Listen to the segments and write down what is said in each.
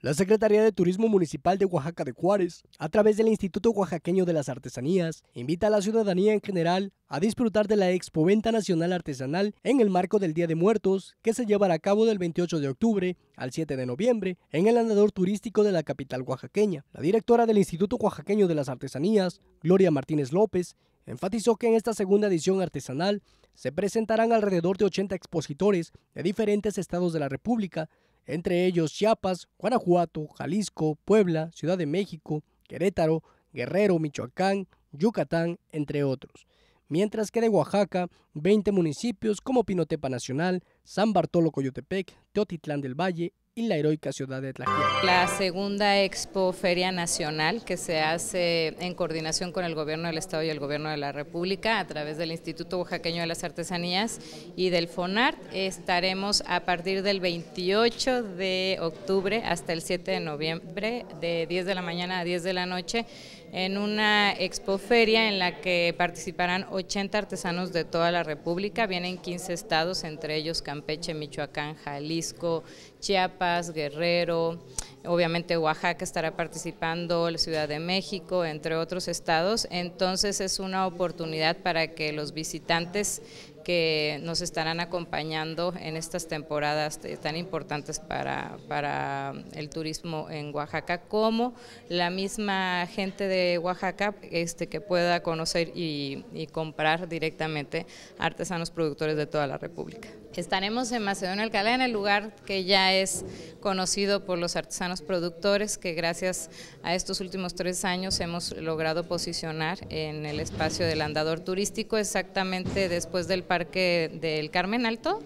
La Secretaría de Turismo Municipal de Oaxaca de Juárez, a través del Instituto Oaxaqueño de las Artesanías, invita a la ciudadanía en general a disfrutar de la Expoventa Nacional Artesanal en el marco del Día de Muertos, que se llevará a cabo del 28 de octubre al 7 de noviembre en el andador turístico de la capital oaxaqueña. La directora del Instituto Oaxaqueño de las Artesanías, Gloria Martínez López, enfatizó que en esta segunda edición artesanal se presentarán alrededor de 80 expositores de diferentes estados de la República, entre ellos Chiapas, Guanajuato, Jalisco, Puebla, Ciudad de México, Querétaro, Guerrero, Michoacán, Yucatán, entre otros. Mientras que de Oaxaca, 20 municipios como Pinotepa Nacional, San Bartolo Coyotepec, Teotitlán del Valle y la heroica ciudad de La segunda expoferia Nacional que se hace en coordinación con el Gobierno del Estado y el Gobierno de la República a través del Instituto Oaxaqueño de las Artesanías y del FONART. Estaremos a partir del 28 de octubre hasta el 7 de noviembre de 10 de la mañana a 10 de la noche en una expoferia en la que participarán 80 artesanos de toda la República, vienen 15 estados, entre ellos Campeche, Michoacán, Jalisco, Chiapas, Guerrero, obviamente Oaxaca estará participando, la Ciudad de México, entre otros estados. Entonces es una oportunidad para que los visitantes que nos estarán acompañando en estas temporadas tan importantes para, para el turismo en Oaxaca, como la misma gente de Oaxaca este, que pueda conocer y, y comprar directamente artesanos productores de toda la República. Estaremos en Macedonia Alcalá, en el lugar que ya es conocido por los artesanos productores, que gracias a estos últimos tres años hemos logrado posicionar en el espacio del andador turístico, exactamente después del Parque del Carmen Alto.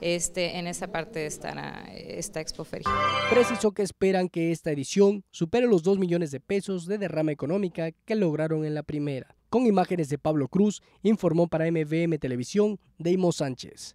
Este, en esa parte estará esta expoferia. Precisó que esperan que esta edición supere los 2 millones de pesos de derrama económica que lograron en la primera. Con imágenes de Pablo Cruz, informó para MVM Televisión Deimos Sánchez.